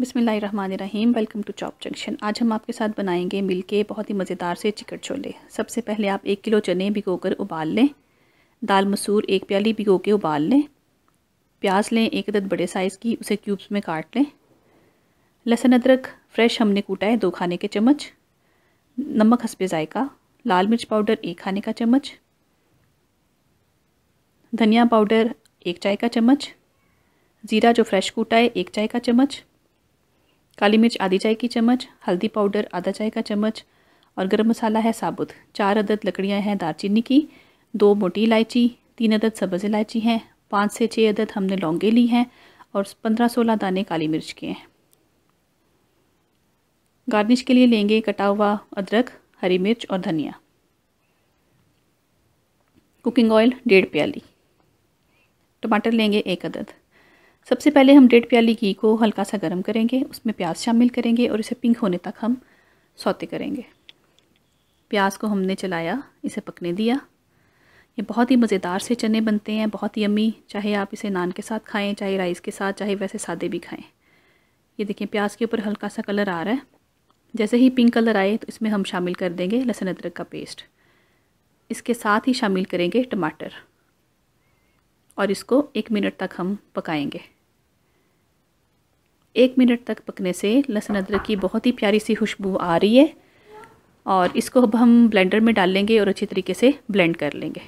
बिसमीम welcome to chop junction आज हम आपके साथ बनाएंगे मिल के बहुत ही मज़ेदार से चिकट छोले सबसे पहले आप एक किलो चने भिगो कर उबाल लें दाल मसूर एक प्याली भिगो के उबाल लें प्याज लें एक अदद बड़े साइज़ की उसे क्यूब्स में काट लें लहसुन अदरक फ्रेश हमने कूटा है दो खाने के चम्मच नमक हंसपे ज़ायका लाल मिर्च पाउडर एक खाने का चम्मच धनिया पाउडर एक चाय का चम्मच ज़ीरा जो फ्रेश कूटा है एक चाय का चम्मच काली मिर्च आधी चाय की चम्मच हल्दी पाउडर आधा चाय का चम्मच और गर्म मसाला है साबुत चार अदद लकड़ियाँ हैं दालचीनी की दो मोटी इलायची तीन अदद सब्ज़ इलायची हैं पाँच से छः अदद हमने लौंगे ली हैं और पंद्रह सोलह दाने काली मिर्च के हैं गार्निश के लिए लेंगे कटा हुआ अदरक हरी मिर्च और धनिया कुकिंग ऑयल डेढ़ प्याली टमाटर लेंगे एक अदद सबसे पहले हम डेढ़ प्याली घी को हल्का सा गर्म करेंगे उसमें प्याज शामिल करेंगे और इसे पिंक होने तक हम सौते करेंगे प्याज को हमने चलाया इसे पकने दिया ये बहुत ही मज़ेदार से चने बनते हैं बहुत ही अम्मी चाहे आप इसे नान के साथ खाएं चाहे राइस के साथ चाहे वैसे सादे भी खाएं ये देखिए प्याज के ऊपर हल्का सा कलर आ रहा है जैसे ही पिंक कलर आए तो इसमें हम शामिल कर देंगे लहसुन अदरक का पेस्ट इसके साथ ही शामिल करेंगे टमाटर और इसको एक मिनट तक हम पकाएंगे एक मिनट तक पकने से लहसुन अदरक की बहुत ही प्यारी सी खुशबू आ रही है और इसको अब हम ब्लेंडर में डाल लेंगे और अच्छी तरीके से ब्लेंड कर लेंगे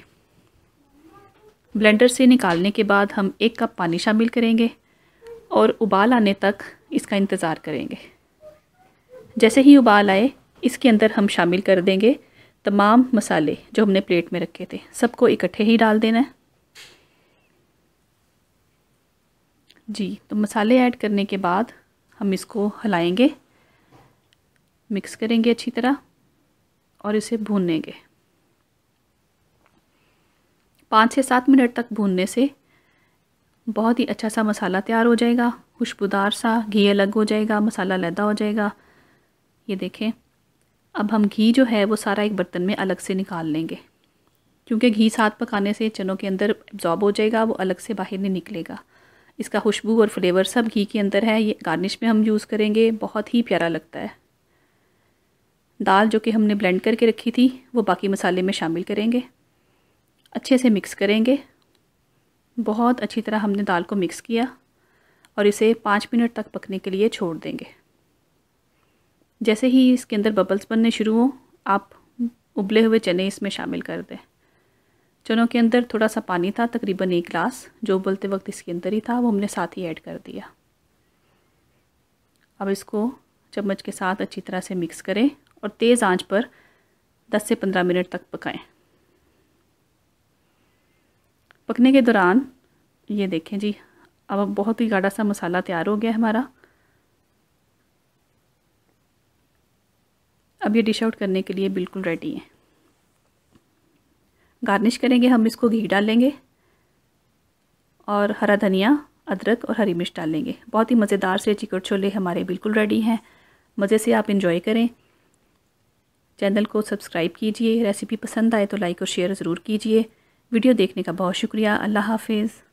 ब्लेंडर से निकालने के बाद हम एक कप पानी शामिल करेंगे और उबाल आने तक इसका इंतज़ार करेंगे जैसे ही उबाल आए इसके अंदर हम शामिल कर देंगे तमाम मसाले जो हमने प्लेट में रखे थे सबको इकट्ठे ही डाल देना है जी तो मसाले ऐड करने के बाद हम इसको हलाएंगे मिक्स करेंगे अच्छी तरह और इसे भूनेंगे पाँच से सात मिनट तक भूनने से बहुत ही अच्छा सा मसाला तैयार हो जाएगा खुशबूदार सा घी अलग हो जाएगा मसाला लैदा हो जाएगा ये देखें अब हम घी जो है वो सारा एक बर्तन में अलग से निकाल लेंगे क्योंकि घी साथ पकाने से चनों के अंदर एब्जॉर्ब हो जाएगा वो अलग से बाहर नहीं निकलेगा इसका खुशबू और फ्लेवर सब घी के अंदर है ये गार्निश में हम यूज़ करेंगे बहुत ही प्यारा लगता है दाल जो कि हमने ब्लेंड करके रखी थी वो बाकी मसाले में शामिल करेंगे अच्छे से मिक्स करेंगे बहुत अच्छी तरह हमने दाल को मिक्स किया और इसे पाँच मिनट तक पकने के लिए छोड़ देंगे जैसे ही इसके अंदर बबल्स बनने शुरू हों आप उबले हुए चने इसमें शामिल कर दें चनों के अंदर थोड़ा सा पानी था तकरीबन एक ग्लास जो उबलते वक्त इसके अंदर ही था वो हमने साथ ही ऐड कर दिया अब इसको चम्मच के साथ अच्छी तरह से मिक्स करें और तेज़ आंच पर 10 से 15 मिनट तक पकाएं पकने के दौरान ये देखें जी अब बहुत ही गाढ़ा सा मसाला तैयार हो गया हमारा अब ये डिश आउट करने के लिए बिल्कुल रेडी है गार्निश करेंगे हम इसको घी डालेंगे और हरा धनिया अदरक और हरी मिर्च डालेंगे बहुत ही मज़ेदार से चिकट छोले हमारे बिल्कुल रेडी हैं मज़े से आप इन्जॉय करें चैनल को सब्सक्राइब कीजिए रेसिपी पसंद आए तो लाइक और शेयर ज़रूर कीजिए वीडियो देखने का बहुत शुक्रिया अल्लाह हाफिज़